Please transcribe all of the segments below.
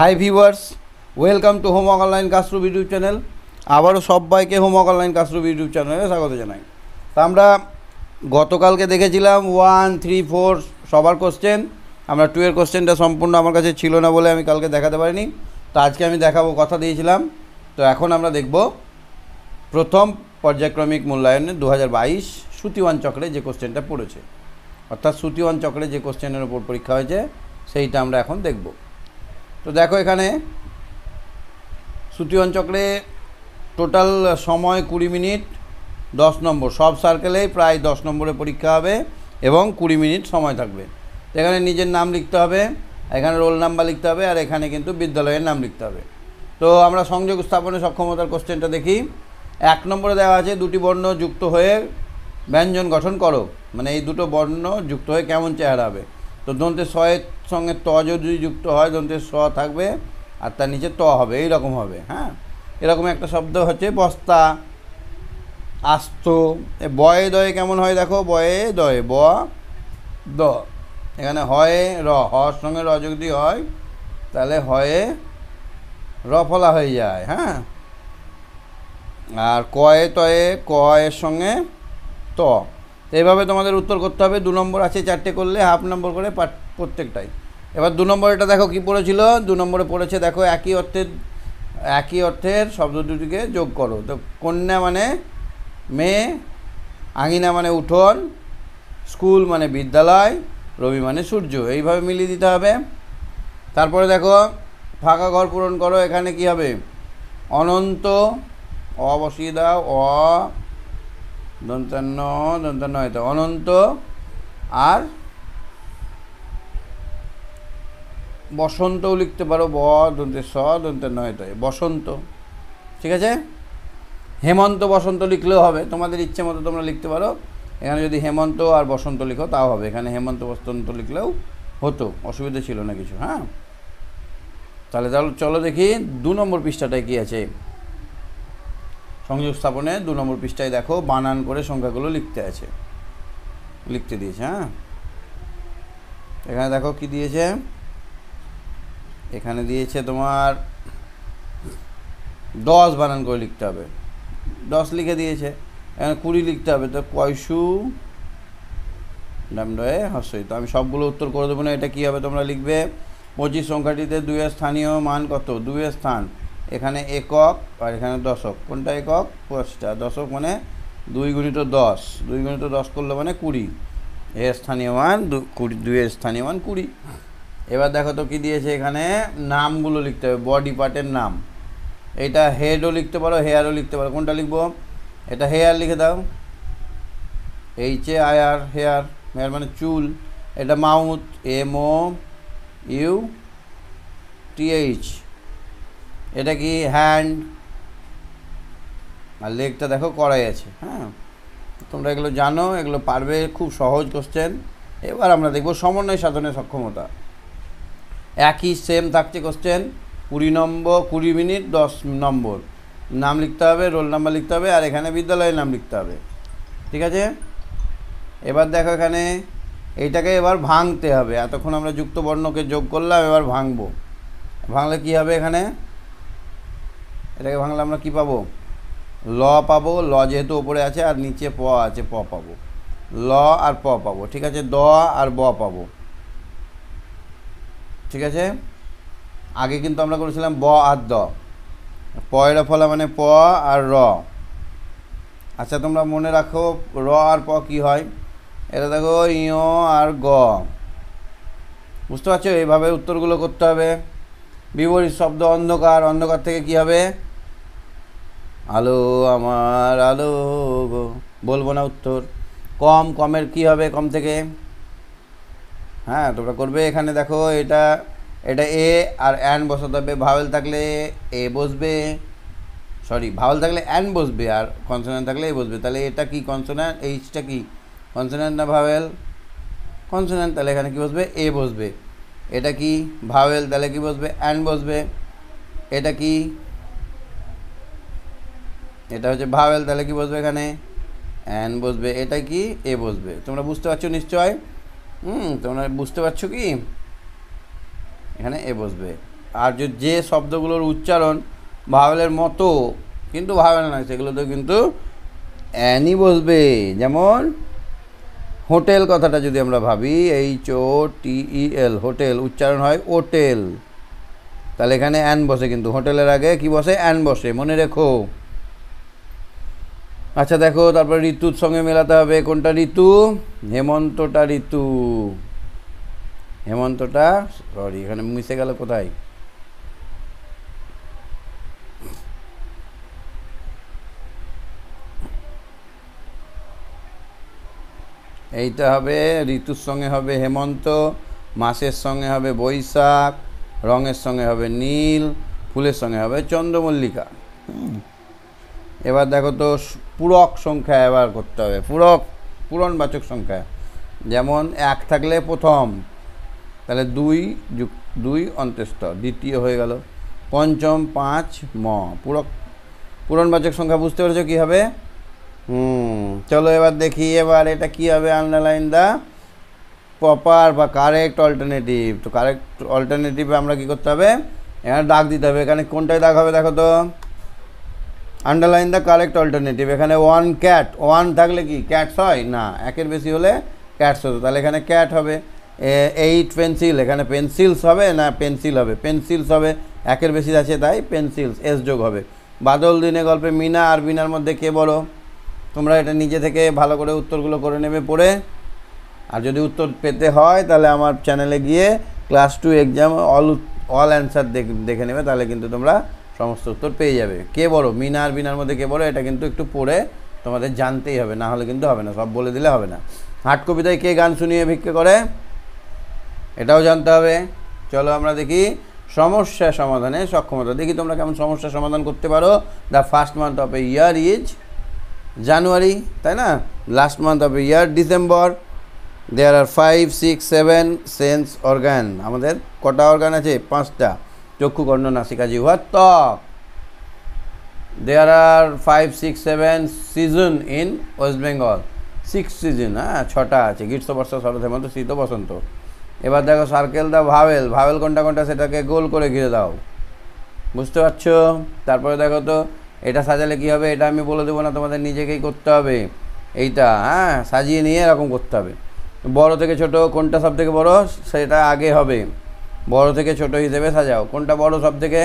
high viewers welcome to home online কাস্ট্রুব YouTube channel আবারও সবাইকে হোম অনলাইন কাস্ট্রুব ইউটিউব চ্যানেলে স্বাগত জানাই তা আমরা গতকালকে দেখেছিলাম ওয়ান থ্রি ফোর সবার কোশ্চেন আমরা টুয়ের কোশ্চেনটা সম্পূর্ণ আমার কাছে ছিল না বলে আমি কালকে দেখাতে পারিনি তো আজকে আমি দেখাবো কথা দিয়েছিলাম তো এখন আমরা দেখব প্রথম পর্যায়ক্রমিক মূল্যায়নে দু হাজার বাইশ সুতিওয়ান চক্রে যে কোশ্চেনটা পড়েছে অর্থাৎ সুতিওয়ান চক্রে যে কোশ্চেনের ওপর পরীক্ষা হয়েছে সেইটা আমরা এখন দেখবো তো দেখো এখানে সুতিয়ন চক্রে টোটাল সময় কুড়ি মিনিট দশ নম্বর সব সার্কেলেই প্রায় দশ নম্বরে পরীক্ষা হবে এবং কুড়ি মিনিট সময় থাকবে এখানে নিজের নাম লিখতে হবে এখানে রোল নাম্বার লিখতে হবে আর এখানে কিন্তু বিদ্যালয়ের নাম লিখতে হবে তো আমরা সংযোগ স্থাপনে সক্ষমতার কোশ্চেনটা দেখি এক নম্বরে দেওয়া আছে দুটি বর্ণ যুক্ত হয়ে ব্যঞ্জন গঠন করো মানে এই দুটো বর্ণ যুক্ত হয়ে কেমন চেহারা হবে তো দন্তে শয়ের সঙ্গে ত যদি যুক্ত হয় দন্তের স থাকবে আর তার নিচে ত হবে এই রকম হবে হ্যাঁ এরকম একটা শব্দ হচ্ছে বস্তা আস্ত বয়ে দয়ে কেমন হয় দেখো বয়ে দয়ে ব দ এখানে হয় র হর সঙ্গে র যদি হয় তাহলে হয়ে র ফলা হয়ে যায় হ্যাঁ আর কয়ে তয়ে কয়ের সঙ্গে ত তো এইভাবে তোমাদের উত্তর করতে হবে দু নম্বর আছে চারটে করলে হাফ নম্বর করে প্রত্যেকটাই এবার দু নম্বরেটা দেখো কি পড়েছিল দু নম্বরে পড়েছে দেখো একই অর্থের একই অর্থের শব্দ দুটিকে যোগ করো তো কন্যা মানে মেয়ে আঙিনা মানে উঠোন স্কুল মানে বিদ্যালয় রবি মানে সূর্য এইভাবে মিলিয়ে দিতে হবে তারপরে দেখো ফাঁকা ঘর পূরণ করো এখানে কি হবে অনন্ত অ বসিয়ে অ দন্তান্ন দন্তান্ন হয়তো অনন্ত আর বসন্তও লিখতে পারো ব দন্তে স দন্তে ন তয় বসন্ত ঠিক আছে হেমন্ত বসন্ত লিখলেও হবে তোমাদের ইচ্ছে মতো তোমরা লিখতে পারো এখানে যদি হেমন্ত আর বসন্ত লিখো তাও হবে এখানে হেমন্ত বসন্ত লিখলেও হতো অসুবিধা ছিল না কিছু হ্যাঁ তাহলে তাহলে চলো দেখি দু নম্বর পৃষ্ঠাটায় কী আছে সংযোগ স্থাপনে দু নম্বর পৃষ্ঠায় দেখো বানান করে সংখ্যাগুলো লিখতে আছে লিখতে দিয়েছে হ্যাঁ এখানে দেখো কি দিয়েছে এখানে দিয়েছে তোমার দশ বানান করে লিখতে হবে দশ লিখে দিয়েছে এখানে কুড়ি লিখতে হবে তো কয়সু ড্যামডয়ে হস্যই তো আমি সবগুলো উত্তর করে দেবো না এটা কী হবে তোমরা লিখবে পঁচিশ সংখ্যাটিতে দুয়ের স্থানীয় মান কত দুয়ের স্থান এখানে একক আর এখানে দশক কোনটা একক পাঁচটা দশক মানে দুই গুণিত দশ দুই গুণিত দশ করলে মানে কুড়ি এ স্থানীয় মান কুড়ি দুইয়ের স্থানীয় মান কুড়ি এবার দেখো তো কী দিয়েছে এখানে নামগুলো লিখতে হবে বডি পার্টের নাম এটা হেডও লিখতে পারো হেয়ারও লিখতে পারো কোনটা লিখবো এটা হেয়ার লিখে দাও H A I R hair hair মানে চুল এটা মাউথ এমও ইউ টিএইচ এটা কি হ্যান্ড আর লেগটা দেখো করাই আছে হ্যাঁ তোমরা এগুলো জানো এগুলো পারবে খুব সহজ কোশ্চেন এবার আমরা দেখব সমন্বয় সাধনের সক্ষমতা একই সেম থাকছে কোশ্চেন কুড়ি নম্বর কুড়ি মিনিট দশ নম্বর নাম লিখতে হবে রোল নাম্বার লিখতে হবে আর এখানে বিদ্যালয়ের নাম লিখতে হবে ঠিক আছে এবার দেখো এখানে এইটাকে এবার ভাঙতে হবে এতক্ষণ আমরা যুক্ত বর্ণকে যোগ করলাম এবার ভাঙবো ভাঙলে কি হবে এখানে এটাকে ভাঙলে আমরা কি পাবো ল পাবো ল যেহেতু ওপরে আছে আর নিচে প আছে প পাবো ল আর প পাবো ঠিক আছে দ আর ব পাবো ঠিক আছে আগে কিন্তু আমরা করেছিলাম ব আর দ পয়ের ফলা মানে প আর র আচ্ছা তোমরা মনে রাখো র আর প কি হয় এটা দেখো ইয় আর গ বুঝতে পারছো এইভাবে উত্তরগুলো করতে হবে বিপরীত শব্দ অন্ধকার অন্ধকার থেকে কি হবে আলো আমার আলো গো বলবো না উত্তর কম কমের কি হবে কম থেকে হ্যাঁ তোমরা করবে এখানে দেখো এটা এটা এ আর অ্যান বসাতে হবে ভাওয়েল থাকলে এ বসবে সরি ভাওয়েল থাকলে অ্যান বসবে আর কনসোনেন্ট থাকলে এ বসবে তাহলে এটা কি কনসোনেন্ট এইচটা কি কনসোনেন্ট না ভাওয়েল কনসোনেন্ট তাহলে এখানে কি বসবে এ বসবে এটা কি ভাওয়েল তাহলে কি বসবে অ্যান বসবে এটা কি এটা হচ্ছে ভাওয়েল তাহলে কি বসবে এখানে অ্যান বসবে এটা কি এ বসবে তোমরা বুঝতে পারছো নিশ্চয় হুম তোমরা বুঝতে পারছো কি এখানে এ বসবে আর যে শব্দগুলোর উচ্চারণ ভাওয়েলের মতো কিন্তু ভাওয়েল নয় তো কিন্তু অ্যানই বসবে যেমন হোটেল কথাটা যদি আমরা ভাবি এইচ ও টি ই এল হোটেল উচ্চারণ হয় ওটেল তাহলে এখানে অ্যান বসে কিন্তু হোটেলের আগে কি বসে অ্যান বসে মনে রেখো আচ্ছা দেখো তারপর ঋতুর সঙ্গে মেলাতে হবে কোনটা ঋতু হেমন্তটা ঋতু হেমন্তটা সরি এখানে মিশে গেল কোথায় এইটা হবে ঋতুর সঙ্গে হবে হেমন্ত মাসের সঙ্গে হবে বৈশাখ রঙের সঙ্গে হবে নীল ফুলের সঙ্গে হবে চন্দ্রমল্লিকা এবার দেখো তো পূরক সংখ্যা এবার করতে হবে পূরক পূরণবাচক সংখ্যা যেমন এক থাকলে প্রথম তাহলে দুই দুই অন্ত্যেষ্ট দ্বিতীয় হয়ে গেল পঞ্চম পাঁচ ম পূরক পূরণবাচক সংখ্যা বুঝতে পেরেছো কী হবে হুম চলো এবার দেখি এবার এটা কি হবে আন্ডারলাইন দা প্রপার বা কারেক্ট অল্টারনেটিভ তো কারেক্ট অল্টারনেটিভে আমরা কি করতে হবে এখানে দাগ দিতে হবে এখানে কোনটায় দাগ হবে দেখো তো আন্ডারলাইন দ্য কারেক্ট অল্টারনেটিভ এখানে ওয়ান ক্যাট ওয়ান থাকলে কি ক্যাটস হয় না একের বেশি হলে ক্যাটস হতো তাহলে এখানে ক্যাট হবে এইট পেন্সিল এখানে পেন্সিলস হবে না পেন্সিল হবে পেন্সিলস হবে একের বেশি আছে তাই পেন্সিলস এস যোগ হবে বাদল দিনে গল্পে মিনা আর বিনার মধ্যে কে বলো তোমরা এটা নিজে থেকে ভালো করে উত্তরগুলো করে নেবে পড়ে আর যদি উত্তর পেতে হয় তাহলে আমার চ্যানেলে গিয়ে class two exam all all answer দেখে নেবে তাহলে কিন্তু তোমরা সমস্ত উত্তর পেয়ে যাবে কে বলো মিনার বিনার মধ্যে কে বলো এটা কিন্তু একটু পড়ে তোমাদের জানতেই হবে না হলে কিন্তু হবে না সব বলে দিলে হবে না হাট কবিতায় কে গান শুনিয়ে ভিক্ষে করে এটাও জানতে হবে চলো আমরা দেখি সমস্যা সমাধানে সক্ষমতা দেখি তোমরা কেমন সমস্যা সমাধান করতে পারো the first month of a year is January তাই না last month of a year December there are five six seven sense organ আমাদের কটা অর্গান আছে পাঁচটা চক্ষু কর্ণ নাসিকা জিহ্বা ত্বক there are five six seven season in West Bengal six season হ্যাঁ ছটা আছে গ্রীষ্ম বর্ষা শরৎ হেমন্ত শীত বসন্ত এবার দেখো সার্কেল দাও ভাবেল ভাবেল কোনটা কোনটা সেটাকে গোল করে ঘিরে দাও বুঝতে পারছো তারপরে দেখো তো এটা সাজালে কি হবে এটা আমি বলে দেবো না তোমাদের নিজেকেই করতে হবে এইটা হ্যাঁ সাজিয়ে নিয়ে এরকম করতে হবে বড় থেকে ছোট কোনটা সব থেকে বড় সেটা আগে হবে বড় থেকে ছোট হিসেবে সাজাও কোনটা বড় সব থেকে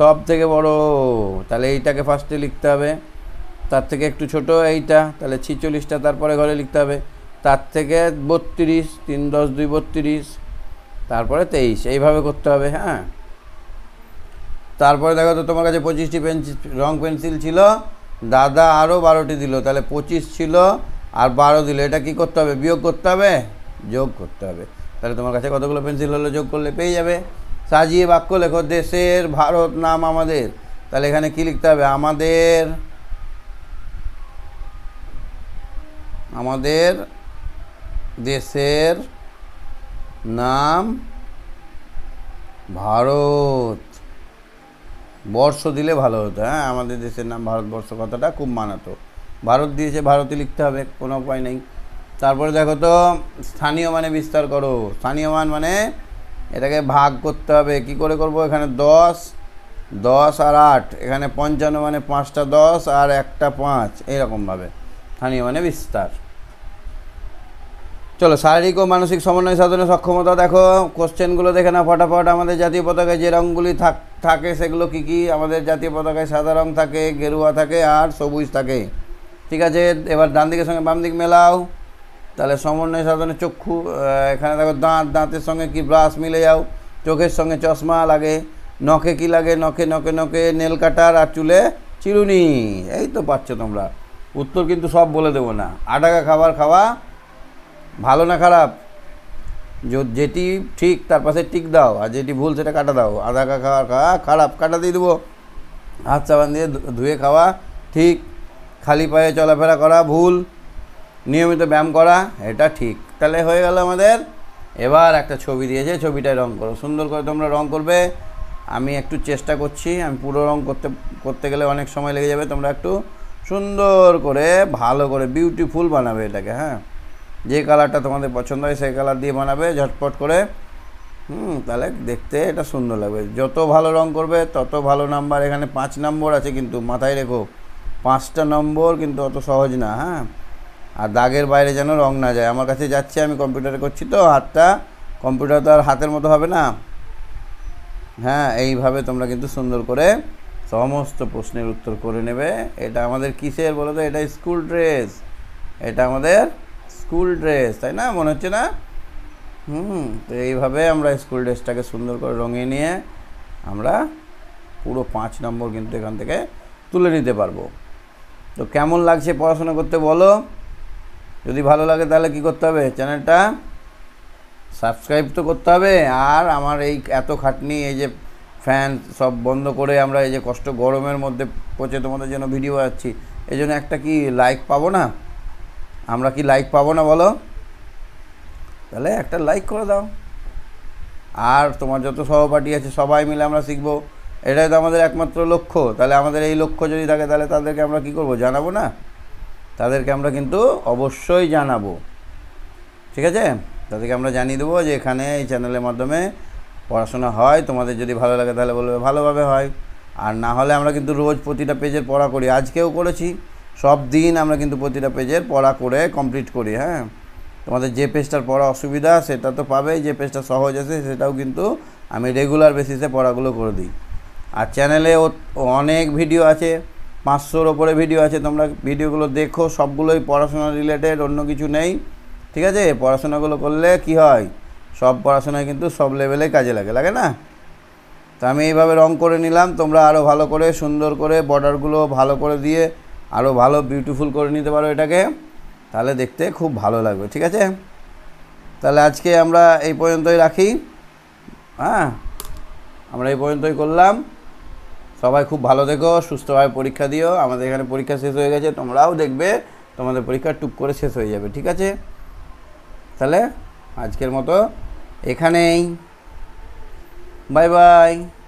সব থেকে বড় তাহলে এইটাকে ফার্স্টে লিখতে হবে তার থেকে একটু ছোট এইটা তাহলে ছিচল্লিশটা তারপরে ঘরে লিখতে হবে তার থেকে বত্রিশ তিন দশ দুই বত্রিশ তারপরে তেইশ এইভাবে করতে হবে হ্যাঁ তারপরে দেখো তো তোমার কাছে পঁচিশটি পেন্সিল রং পেন্সিল ছিল দাদা আরও বারোটি দিল তাহলে পঁচিশ ছিল আর বারো দিল এটা কি করতে হবে বিয়োগ করতে হবে যোগ করতে হবে তাহলে তোমার কাছে কতগুলো পেন্সিল হলে যোগ করলে পেয়ে যাবে সাজিয়ে বাক্য লেখো দেশের ভারত নাম আমাদের তাহলে এখানে কি লিখতে হবে আমাদের আমাদের দেশের নাম ভারত বর্ষ দিলে ভালো হতো হ্যাঁ আমাদের দেশের নাম ভারতবর্ষ কথাটা খুব মানাতো ভারত দিয়েছে ভারতে লিখতে হবে কোনো উপায় নেই তারপরে দেখো তো স্থানীয় মানে বিস্তার করো স্থানীয় মান মানে এটাকে ভাগ করতে হবে কি করে করব এখানে দশ দশ আর আট এখানে পঞ্চান্ন মানে পাঁচটা দশ আর একটা পাঁচ এইরকমভাবে স্থানীয় মানে বিস্তার চলো শারীরিক ও মানসিক সমন্বয় সাধনের সক্ষমতা দেখো কোশ্চেনগুলো দেখে না ফটাফট আমাদের জাতীয় পতাকায় যে রঙগুলি থাক থাকে সেগুলো কি কি আমাদের জাতীয় পতাকায় সাদা রং থাকে গেরুয়া থাকে আর সবুজ থাকে ঠিক আছে এবার ডান দিকের সঙ্গে বাম দিক মেলাও তাহলে সমন্বয় সাধনে চক্ষু এখানে দেখো দাঁত দাঁতের সঙ্গে কি ব্রাশ মিলে যাও চোখের সঙ্গে চশমা লাগে নখে কি লাগে নখে নখে নখে নেল কাটার আর চুলে চিরুনি এই তো পাচ্ছ তোমরা উত্তর কিন্তু সব বলে দেবো না আটাকা খাবার খাওয়া ভালো না খারাপ যেটি ঠিক তার পাশে টিক দাও আর যেটি ভুল সেটা কাটা দাও আধা কা খাওয়া খারাপ কাটা দিয়ে দেবো হাত সাবান দিয়ে ধুয়ে খাওয়া ঠিক খালি পায়ে চলাফেরা করা ভুল নিয়মিত ব্যায়াম করা এটা ঠিক তাহলে হয়ে গেল আমাদের এবার একটা ছবি দিয়েছে ছবিটায় রঙ করো সুন্দর করে তোমরা রঙ করবে আমি একটু চেষ্টা করছি আমি পুরো রঙ করতে করতে গেলে অনেক সময় লেগে যাবে তোমরা একটু সুন্দর করে ভালো করে বিউটিফুল বানাবে এটাকে হ্যাঁ যে কালারটা তোমাদের পছন্দ হয় সেই কালার দিয়ে বানাবে ঝটপট করে হুম তাহলে দেখতে এটা সুন্দর লাগবে যত ভালো রং করবে তত ভালো নাম্বার এখানে পাঁচ নম্বর আছে কিন্তু মাথায় রেখো পাঁচটা নম্বর কিন্তু অত সহজ না হ্যাঁ আর দাগের বাইরে যেন রং না যায় আমার কাছে যাচ্ছে আমি কম্পিউটারে করছি তো হাতটা কম্পিউটার তো আর হাতের মতো হবে না হ্যাঁ এইভাবে তোমরা কিন্তু সুন্দর করে সমস্ত প্রশ্নের উত্তর করে নেবে এটা আমাদের কিসের বলো তো এটা স্কুল ড্রেস এটা আমাদের স্কুল ড্রেস তাই না মনে হচ্ছে না হুম তো এইভাবে আমরা স্কুল ড্রেসটাকে সুন্দর করে রঙিয়ে নিয়ে আমরা পুরো পাঁচ নম্বর কিন্তু এখান থেকে তুলে নিতে পারবো তো কেমন লাগছে পড়াশোনা করতে বলো যদি ভালো লাগে তাহলে কি করতে হবে চ্যানেলটা সাবস্ক্রাইব তো করতে হবে আর আমার এই এত খাটনি এই যে ফ্যান সব বন্ধ করে আমরা এই যে কষ্ট গরমের মধ্যে পচে তোমাদের জন্য ভিডিও আসছি এই জন্য একটা কি লাইক পাবো না আমরা কি লাইক পাবো না বলো তাহলে একটা লাইক করে দাও আর তোমার যত সহপাঠী আছে সবাই মিলে আমরা শিখবো এটাই তো আমাদের একমাত্র লক্ষ্য তাহলে আমাদের এই লক্ষ্য যদি থাকে তাহলে তাদেরকে আমরা কি করব জানাবো না তাদেরকে আমরা কিন্তু অবশ্যই জানাবো ঠিক আছে তাদেরকে আমরা জানিয়ে দেবো যে এখানে এই চ্যানেলের মাধ্যমে পড়াশোনা হয় তোমাদের যদি ভালো লাগে তাহলে বলবে ভালোভাবে হয় আর না হলে আমরা কিন্তু রোজ প্রতিটা পেজের পড়া করি আজকেও করেছি সব দিন আমরা কিন্তু প্রতিটা পেজের পড়া করে কমপ্লিট করি হ্যাঁ তোমাদের যে পেজটার পড়া অসুবিধা সেটা তো পাবেই যে পেজটা সহজ আছে সেটাও কিন্তু আমি রেগুলার বেসিসে পড়াগুলো করে দিই আর চ্যানেলে অনেক ভিডিও আছে পাঁচশোর ওপরে ভিডিও আছে তোমরা ভিডিওগুলো দেখো সবগুলোই পড়াশোনা রিলেটেড অন্য কিছু নেই ঠিক আছে পড়াশোনাগুলো করলে কি হয় সব পড়াশোনায় কিন্তু সব লেভেলে কাজে লাগে লাগে না তো আমি এইভাবে রং করে নিলাম তোমরা আরও ভালো করে সুন্দর করে বর্ডারগুলো ভালো করে দিয়ে আরও ভালো বিউটিফুল করে নিতে পারো এটাকে তাহলে দেখতে খুব ভালো লাগবে ঠিক আছে তাহলে আজকে আমরা এই পর্যন্তই রাখি হ্যাঁ আমরা এই পর্যন্তই করলাম সবাই খুব ভালো দেখো সুস্থভাবে পরীক্ষা দিও আমাদের এখানে পরীক্ষা শেষ হয়ে গেছে তোমরাও দেখবে তোমাদের পরীক্ষা টুক করে শেষ হয়ে যাবে ঠিক আছে তাহলে আজকের মতো এখানেই বাই বাই